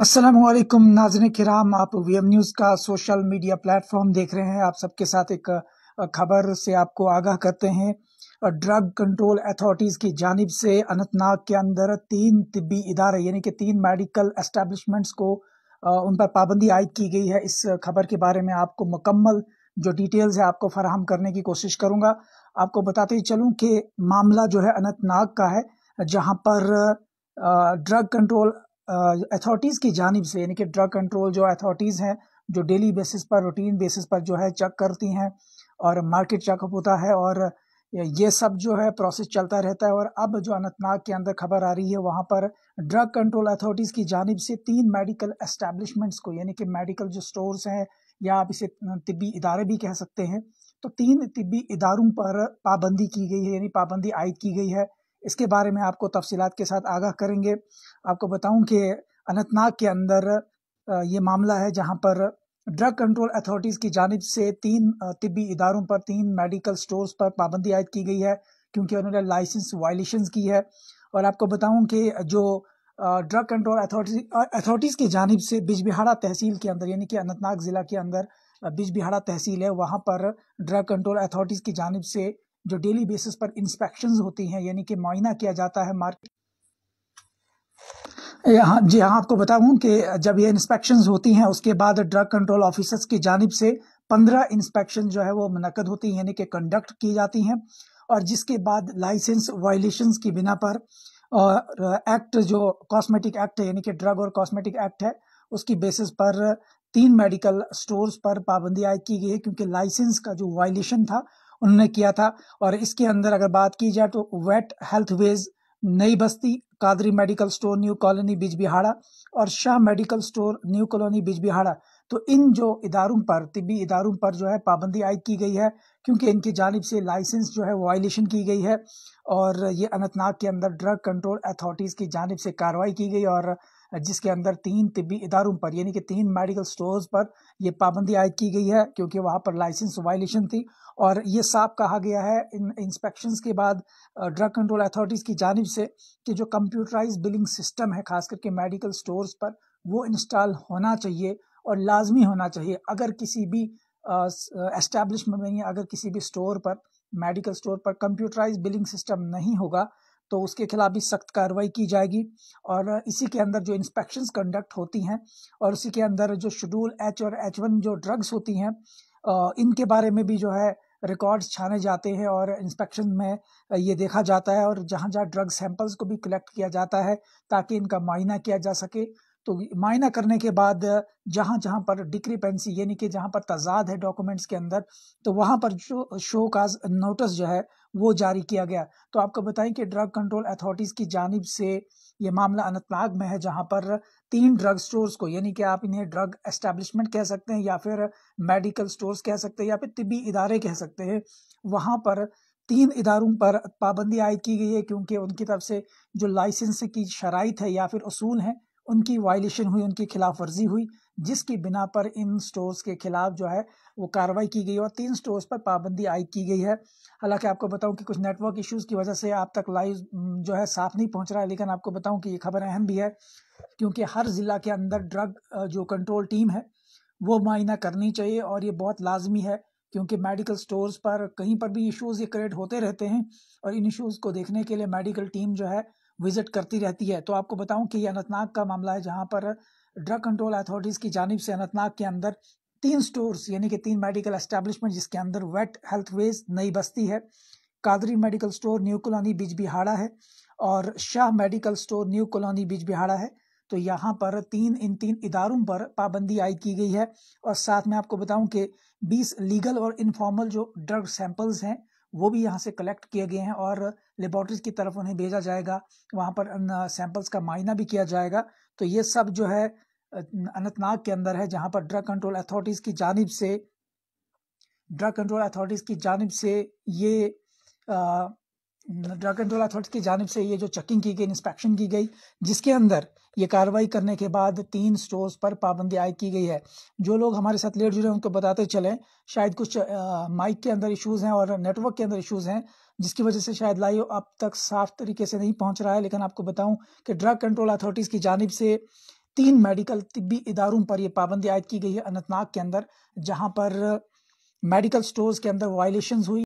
असलम नाजन कराम आप वी एम न्यूज़ का सोशल मीडिया प्लेटफॉर्म देख रहे हैं आप सबके साथ एक खबर से आपको आगाह करते हैं ड्रग कंट्रोल अथॉरिटीज़ की जानब से अनंतनाग के अंदर तीन तबी इदारे यानी कि तीन मेडिकल एस्टेब्लिशमेंट्स को उन पर पाबंदी आयद की गई है इस खबर के बारे में आपको मुकम्मल जो डिटेल्स है आपको फराहम करने की कोशिश करूँगा आपको बताते ही चलूँ कि मामला जो है अनंतनाग का है जहाँ पर ड्रग कंट्रोल अथॉरिटीज़ की जानब से यानी कि ड्रग कंट्रोल जो अथॉरिटीज़ हैं जो डेली बेसिस पर रूटीन बेसिस पर जो है चेक करती हैं और मार्केट चेकअप होता है और ये सब जो है प्रोसेस चलता रहता है और अब जो अनंतनाग के अंदर खबर आ रही है वहाँ पर ड्रग कंट्रोल अथॉरिटीज़ की जानब से तीन मेडिकल एस्टेब्लिशमेंट्स को यानी कि मेडिकल जो स्टोर्स हैं या आप इसे तिबी इदारे भी कह सकते हैं तो तीन तिबी इदारों पर पाबंदी की गई है यानी पाबंदी आयद की गई है इसके बारे में आपको तफसीत के साथ आगाह करेंगे आपको बताऊं कि अनंतनाग के अंदर ये मामला है जहां पर ड्रग कंट्रोल अथॉरिटीज़ की जानब से तीन तिबी इदारों पर तीन मेडिकल स्टोर्स पर पाबंदी आयद की गई है क्योंकि उन्होंने लाइसेंस वायलेशंस की है और आपको बताऊं कि जो ड्रग कंट्रोल अथॉरिटी अथॉरिटीज़ की जानब से बिजबिहाड़ा तहसील के अंदर यानी कि अनंतनाग ज़िला के अंदर बिजबिहाड़ा तहसील है वहाँ पर ड्रग कंट्रोल अथॉरिटीज़ की जानब से जो डेली बेसिस पर इंस्पेक्शंस होती हैं यानी कि मुआयना किया जाता है मार्केट यहाँ जी हाँ आपको बताऊँ कि जब ये इंस्पेक्शन होती हैं उसके बाद ड्रग कंट्रोल ऑफिसर्स की जानब से पंद्रह इंस्पेक्शन जो है वो मनकद होती हैं यानी कि कंडक्ट की जाती हैं और जिसके बाद लाइसेंस वायलेशन की बिना पर और एक्ट जो कॉस्मेटिक एक्ट है यानी कि ड्रग और कॉस्मेटिक एक्ट है उसकी बेसिस पर तीन मेडिकल स्टोर्स पर पाबंदी आयद की गई है क्योंकि लाइसेंस का जो वायलेशन था उन्होंने किया था और इसके अंदर अगर बात की जाए तो वेट हेल्थ वेज Nai Basti Qadri medical store new colony Bijbehara और Shah medical store new colony Bijbehara तो इन जो इदारों पर तिबी इदारों पर जो है पाबंदी आयद की गई है क्योंकि इनकी जानब से लाइसेंस जो है वायलेशन की गई है और ये अनंतनाग के अंदर ड्रग कंट्रोल अथॉरिटीज़ की जानब से कार्रवाई की गई और जिसके अंदर तीन तिबी इदारों पर यानी कि तीन मेडिकल स्टोर्स पर यह पाबंदी आयद की गई है क्योंकि वहाँ पर लाइसेंस वायलेशन थी और ये साफ कहा गया है इन इंस्पेक्शंस के बाद ड्रग कंट्रोल अथॉरिटीज़ की जानब से कि जो कंप्यूटराइज बिलिंग सिस्टम है खास करके मेडिकल स्टोर्स पर वो इंस्टॉल होना चाहिए और लाजमी होना चाहिए अगर किसी भी एस्टेब्लिशमेंट में अगर किसी भी स्टोर पर मेडिकल स्टोर पर कंप्यूटराइज बिलिंग सिस्टम नहीं होगा तो उसके खिलाफ भी सख्त कार्रवाई की जाएगी और इसी के अंदर जो इंस्पेक्शंस कंडक्ट होती हैं और उसी के अंदर जो शेड्यूल एच और एच वन जो ड्रग्स होती हैं इनके बारे में भी जो है रिकॉर्ड्स छाने जाते हैं और इंस्पेक्शन में ये देखा जाता है और जहाँ जहाँ ड्रग सैंपल्स को भी कलेक्ट किया जाता है ताकि इनका मुआयना किया जा सके तो मायना करने के बाद जहाँ जहाँ पर डिक्रीपेंसी यानी कि जहाँ पर तजाद है डॉक्यूमेंट्स के अंदर तो वहाँ पर जो शो काज नोटिस जो है वो जारी किया गया तो आपको बताएं कि ड्रग कंट्रोल अथॉरिटीज़ की जानब से ये मामला अनंतनाग में है जहाँ पर तीन ड्रग स्टोर्स को यानी कि आप इन्हें ड्रग एस्टेब्लिशमेंट कह सकते हैं या फिर मेडिकल स्टोर्स कह सकते हैं या फिर तिबी इदारे कह सकते हैं वहाँ पर तीन इदारों पर पाबंदी आयद की गई है क्योंकि उनकी तरफ से जो लाइसेंस की शराइ है या फिर असूल हैं उनकी वायलेशन हुई उनकी खिलाफ वर्जी हुई जिसकी बिना पर इन स्टोर्स के खिलाफ जो है वो कार्रवाई की गई और तीन स्टोर्स पर पाबंदी आयद की गई है हालांकि आपको बताऊं कि कुछ नेटवर्क इश्यूज की वजह से आप तक लाइव जो है साफ नहीं पहुंच रहा है लेकिन आपको बताऊं कि ये खबर अहम भी है क्योंकि हर ज़िला के अंदर ड्रग जो कंट्रोल टीम है वो मुआयना करनी चाहिए और ये बहुत लाजमी है क्योंकि मेडिकल स्टोर्स पर कहीं पर भी इश्यूज़ ये क्रिएट होते रहते हैं और इन इश्यूज़ को देखने के लिए मेडिकल टीम जो है विजिट करती रहती है तो आपको बताऊं कि ये अनंतनाग का मामला है जहां पर ड्रग कंट्रोल अथॉरिटीज़ की जानब से अनंतनाग के अंदर तीन स्टोर्स यानी कि तीन मेडिकल एस्टेब्लिशमेंट जिसके अंदर वेट हेल्थ वेज नई बस्ती है Qadri medical store new colony Bijbehara है और Shah medical store new colony Bijbehara है तो यहाँ पर तीन इन तीन इदारों पर पाबंदी आई की गई है और साथ में आपको बताऊं कि 20 लीगल और इनफॉर्मल जो ड्रग सैंपल्स हैं वो भी यहाँ से कलेक्ट किए गए हैं और लेबॉर्ट्रीज की तरफ उन्हें भेजा जाएगा वहाँ पर सैंपल्स का मायना भी किया जाएगा तो ये सब जो है अनंतनाग के अंदर है जहाँ पर ड्रग कंट्रोल अथॉरिटीज़ की जानब से ड्रग कंट्रोल अथॉरिटीज़ की जानब से ये ड्रग कंट्रोल अथॉरिटीज की जानब से ये जो चेकिंग की गई इंस्पेक्शन की गई जिसके अंदर ये कार्रवाई करने के बाद तीन स्टोर्स पर पाबंदी आयद की गई है जो लोग हमारे साथ लेट जुड़े हैं उनको बताते चलें शायद कुछ माइक के अंदर इश्यूज़ हैं और नेटवर्क के अंदर इश्यूज़ हैं जिसकी वजह से शायद लाइव अब तक साफ तरीके से नहीं पहुंच रहा है लेकिन आपको बताऊं कि ड्रग कंट्रोल अथॉरिटीज़ की जानब से तीन मेडिकल तिब्बी इदारों पर यह पाबंदी आयद की गई है अनंतनाग के अंदर जहाँ पर मेडिकल स्टोर्स के अंदर वायलेशन हुई